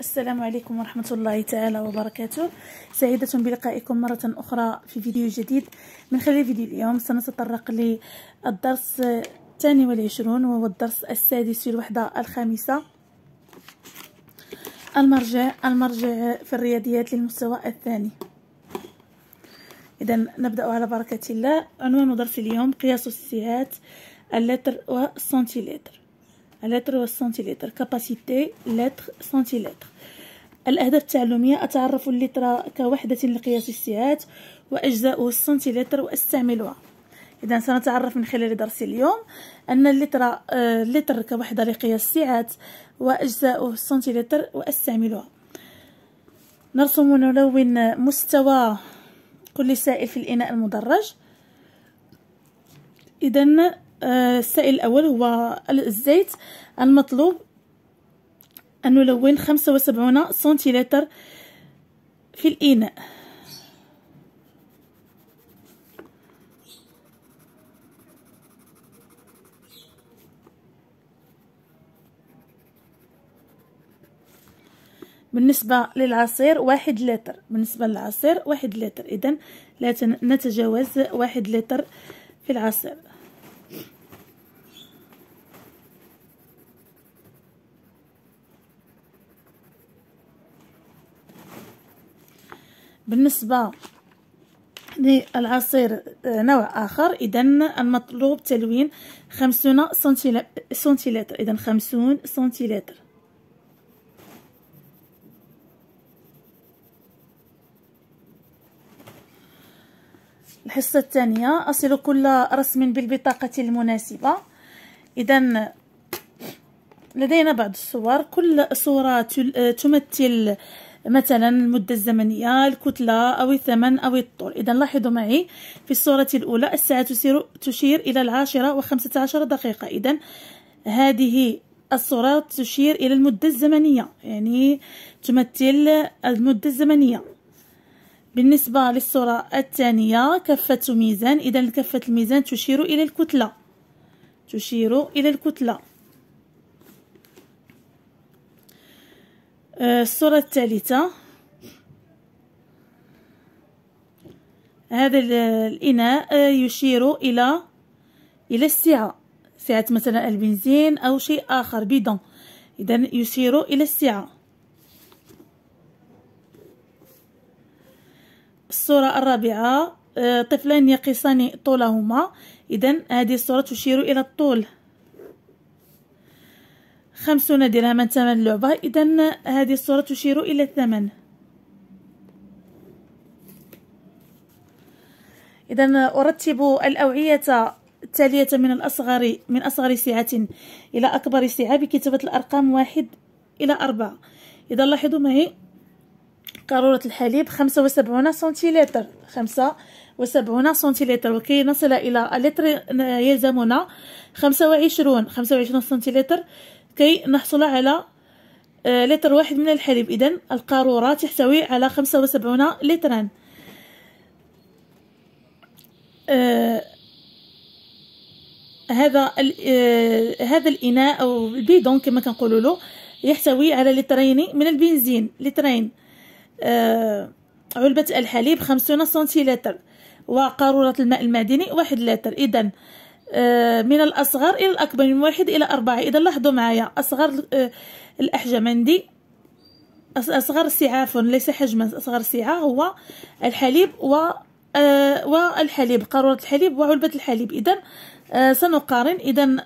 السلام عليكم ورحمة الله تعالى وبركاته سعيدة بلقائكم مرة أخرى في فيديو جديد من خلال فيديو اليوم سنتطرق للدرس الثاني والعشرون وهو الدرس السادس في الوحدة الخامسة المرجع المرجع في الرياضيات للمستوى الثاني إذا نبدأ على بركة الله عنوان درس اليوم قياس السيات اللتر والسنتيلتر و والسنتيلتر كاباسيتي لتر سنتيلتر الأهداف التعلمية أتعرف اللتر كوحدة لقياس السعات وأجزاؤه السنتيلتر وأستعملها إذا سنتعرف من خلال درس اليوم أن اللتر آه، اللتر كوحدة لقياس السعات وأجزاؤه السنتيلتر وأستعملها نرسم ونلون مستوى كل سائل في الإناء المدرج إذا آه، السائل الأول هو الزيت المطلوب أن نلون خمسة وسبعون سنتيلتر في الإناء بالنسبة للعصير واحد لتر بالنسبة للعصير واحد لتر إذا لا نتجاوز واحد لتر في العصير بالنسبه للعصير آه، نوع اخر اذا المطلوب تلوين 50 سنتيلتر اذا 50 سنتيلتر الحصه الثانيه اصل كل رسم بالبطاقه المناسبه اذا لدينا بعض الصور كل صوره آه، تمثل مثلا المدة الزمنية الكتلة أو الثمن أو الطول إذا لاحظوا معي في الصورة الأولى الساعة تسير, تشير إلى العاشرة وخمسة عشر دقيقة إذا هذه الصورة تشير إلى المدة الزمنية يعني تمثل المدة الزمنية بالنسبة للصورة الثانية كفة ميزان إذا كفة الميزان تشير إلى الكتلة تشير إلى الكتلة آه، الصورة الثالثة هذا الإناء آه، يشير إلى إلى السعة سعة مثلا البنزين أو شيء آخر بيدون إذا يشير إلى السعة الصورة الرابعة آه، طفلان يقيسان طولهما إذا هذه الصورة تشير إلى الطول خمسون درهما ثمن اللعبة إذا هذه الصورة تشير إلى الثمن إذا أرتب الأوعية التالية من الأصغر من أصغر سعة إلى أكبر سعة بكتابة الأرقام واحد إلى أربعة إذا لاحظوا معي قارورة الحليب خمسة وسبعون سنتيلتر خمسة وسبعون سنتيلتر وكي نصل إلى اللتر يلزمنا خمسة وعشرون خمسة وعشرون سنتيلتر كي نحصل على آه، لتر واحد من الحليب إذا القارورة تحتوي على خمسة وسبعون لترا آه هذا آه هذا الإناء أو البيدون كما كنقولوا له يحتوي على لترين من البنزين لترين آه علبة الحليب خمسون سنتيلتر وقارورة الماء المعدني واحد لتر إذا آه، من الأصغر إلى الأكبر من واحد إلى أربعة إذا لاحظوا معايا أصغر آه، الأحجام عندي أصغر سعة عفوا ليس حجما أصغر سعة هو الحليب و آه، والحليب قارورة الحليب وعلبة الحليب إذا سنقارن إذا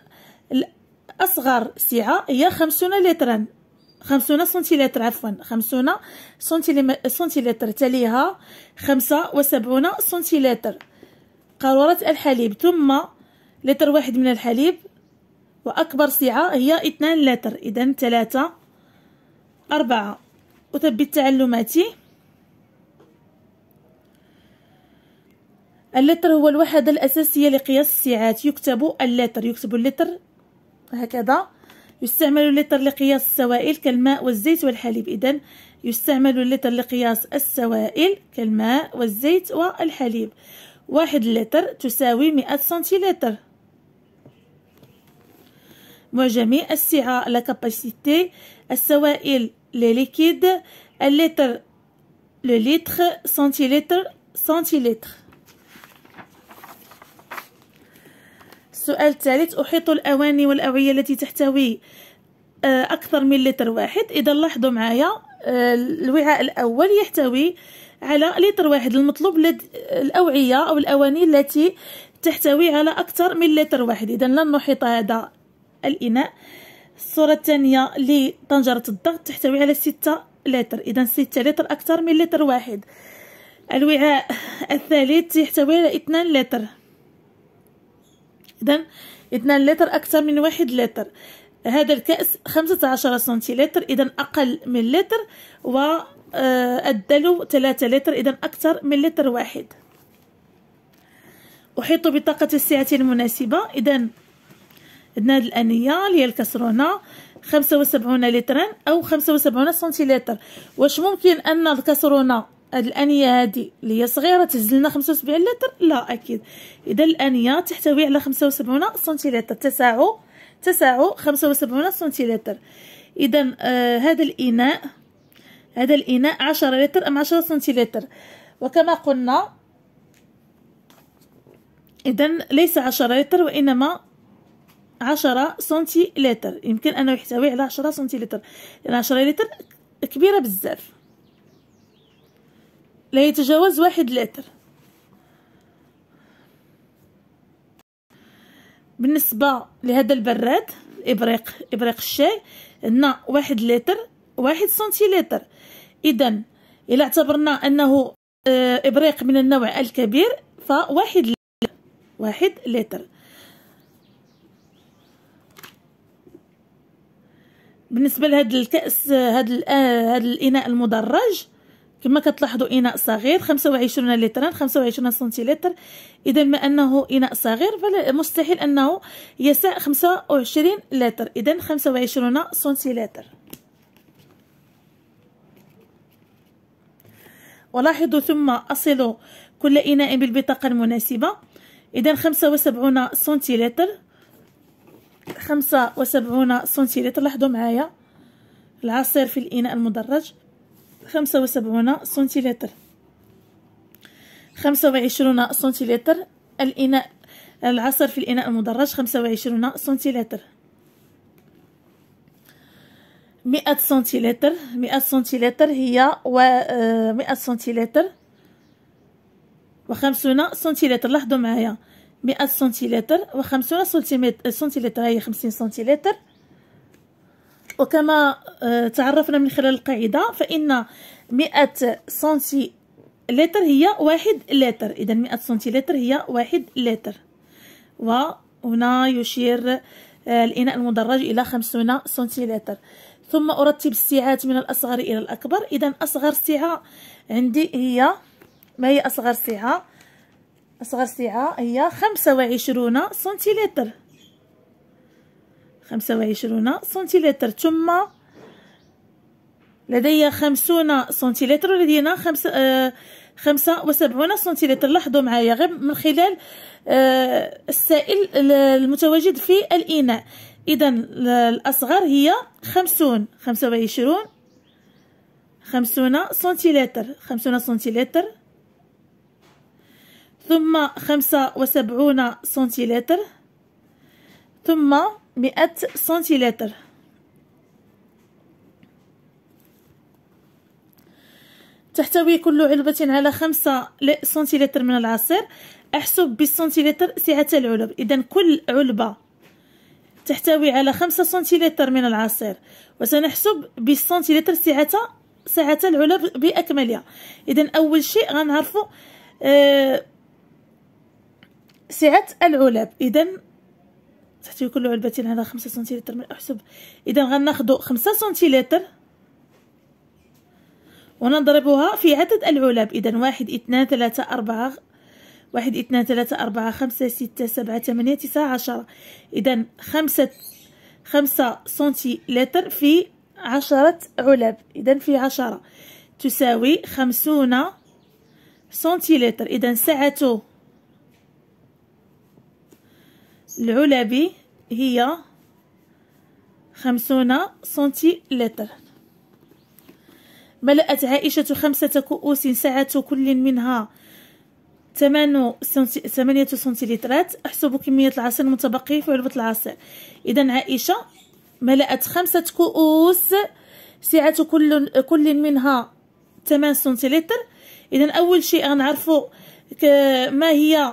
أصغر سعة هي خمسون لترا خمسون سنتيلتر عفوا خمسون سنتيلتر تليها خمسة وسبعون سنتيلتر قارورة الحليب ثم لتر واحد من الحليب وأكبر سعة هي اثنان لتر إذا ثلاثة أربعة أثبت تعلماتي اللتر هو الوحدة الأساسية لقياس السعات يكتب اللتر يكتب اللتر هكذا يستعمل اللتر لقياس السوائل كالماء والزيت والحليب إذا يستعمل اللتر لقياس السوائل كالماء والزيت والحليب واحد لتر تساوي مئة سنتيلتر معجمي السعة لا كاباسيتي السوائل لي ليكيد اللتر لو لتر سنتيلتر سنتيلتر السؤال الثالث أحيط الأواني والأوعية التي تحتوي آه، أكثر من لتر واحد إذا لاحظوا معايا آه، الوعاء الأول يحتوي على لتر واحد المطلوب الأوعية أو الأواني التي تحتوي على أكثر من لتر واحد إذا لن نحيط هذا الإناء الصورة الثانية لطنجرة الضغط تحتوي على ستة لتر إذا ستة لتر أكثر من لتر واحد الوعاء الثالث يحتوي على اثنان لتر إذا اثنان لتر أكثر من واحد لتر هذا الكأس خمسة عشر سنتيلتر إذا أقل من لتر و الدلو آه، ثلاثة لتر إذا أكثر من لتر واحد أحيط بطاقة السعة المناسبة إذا عندنا هاد الانيه اللي هي الكسرونه خمسة وسبعون لترا او خمسة وسبعون سنتيلتر واش ممكن ان الكسرونه هاد الانيه هادي اللي هي صغيره تهز لنا 75 لتر لا اكيد اذا الانيه تحتوي على 75 سنتيلتر تساع خمسة 75 سنتيلتر اذا آه هذا الاناء هذا الاناء 10 لتر ام 10 سنتيلتر وكما قلنا اذا ليس 10 لتر وانما عشرة سنتي لتر يمكن انه يحتوي على عشرة سنتي لتر لان عشرة لتر كبيره بزاف لا يتجاوز واحد لتر بالنسبه لهذا البراد ابريق ابريق الشاي عندنا واحد لتر واحد سنتي لتر اذا الا اعتبرنا انه آه، ابريق من النوع الكبير فواحد لتر واحد لتر بالنسبه لهذا الكاس هذا آه، هذا الاناء المدرج كما كتلاحظوا اناء صغير 25 لتر 25 سنتيلتر اذا ما انه اناء صغير فمستحيل انه يسع 25 لتر اذا 25 سنتيلتر ولاحظوا ثم اصلوا كل اناء بالبطاقه المناسبه اذا 75 سنتيلتر خمسة وسبعون سنتيلتر لاحظوا معايا العصير في الإناء المدرج خمسة وسبعون سنتيلتر خمسة وعشرون سنتيلتر الإناء العصير في الإناء المدرج خمسة وعشرون سنتيلتر مئة سنتيلتر مئة سنتيلتر هي و مئة سنتيلتر وخمسون سنتيلتر لاحظوا معايا مئة سنتيلتر وخمسون سنتيمتر سنتيلتر هي خمسين سنتيلتر وكما آه، تعرفنا من خلال القاعدة فإن مئة سنتيلتر هي واحد لتر إذا مئة سنتيلتر هي واحد لتر وهنا يشير آه، الإناء المدرج إلى خمسون سنتيلتر ثم أرتب السعات من الأصغر إلى الأكبر إذا أصغر سعة عندي هي ما هي أصغر سعة أصغر سعة هي خمسة وعشرون سنتيلتر خمسة وعشرون سنتيلتر ثم لدي خمسون سنتيلتر ولدينا خمسة آه خمسة وسبعون سنتيلتر لاحظوا معايا غير من خلال آه السائل المتواجد في الإناء إذا الأصغر هي خمسون خمسة وعشرون خمسون سنتيلتر خمسون سنتيلتر ثم خمسة وسبعون سنتيلتر ثم مئة سنتيلتر تحتوي كل علبة على خمسة سنتيلتر من العصير احسب بالسنتيلتر سعة العلب اذا كل علبة تحتوي على خمسة سنتيلتر من العصير وسنحسب بالسنتيلتر سعة سعة العلب باكملها اذا اول شيء غنعرفو آه سعة العلب إذا تحتوي كل علبة على خمسة سنتيلتر من أحسب إذا غناخدو خمسة سنتيلتر ونضربها في عدد العلب إذا واحد اثنان ثلاثة أربعة واحد اثنان ثلاثة أربعة خمسة ستة سبعة ثمانية تسعة عشرة إذا خمسة خمسة سنتيلتر في عشرة علب إذا في عشرة تساوي خمسون سنتيلتر إذا سعته العلبي هي خمسون سنتي لتر ملأت عائشة خمسة كؤوس سعة كل منها ثمانية سنتيلترات أحسب كمية العصير المتبقي في علبة العصير إذا عائشة ملأت خمسة كؤوس سعة كل كل منها ثمان سنتيلتر إذا أول شيء غنعرفو ما هي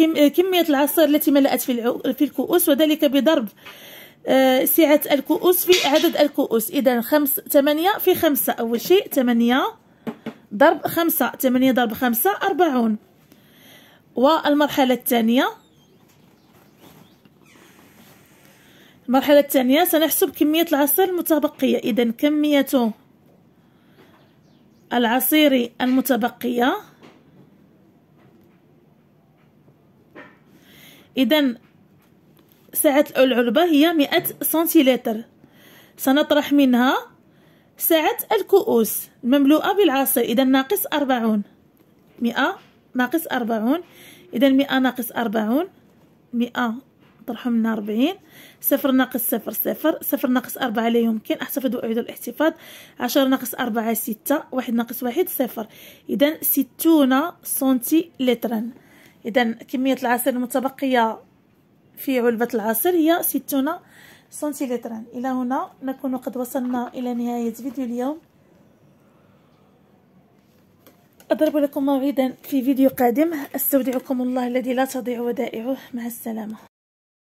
آه، كمية العصير التي ملأت في في الكؤوس وذلك بضرب آه، سعة الكؤوس في عدد الكؤوس إذا خمس ثمانية في خمسة أول شيء ثمانية ضرب خمسة ثمانية ضرب خمسة أربعون والمرحلة الثانية المرحلة الثانية سنحسب كمية العصير المتبقية إذا كمية العصير المتبقية إذا ساعة العلبة هي مئة سنتيلتر سنطرح منها ساعة الكؤوس مملوءة بالعصير إذا ناقص أربعون مئة ناقص أربعون إذا مئة ناقص أربعون مئة طرحوا منها أربعين صفر ناقص صفر صفر صفر ناقص أربعة لا يمكن أحتفظ وأعيد الاحتفاظ عشرة ناقص أربعة ستة واحد ناقص واحد صفر إذا ستون سنتي اذا كميه العصير المتبقيه في علبه العصير هي 60 سنتيلتر الى هنا نكون قد وصلنا الى نهايه فيديو اليوم اضرب لكم موعدا في فيديو قادم استودعكم الله الذي لا تضيع ودائعه مع السلامه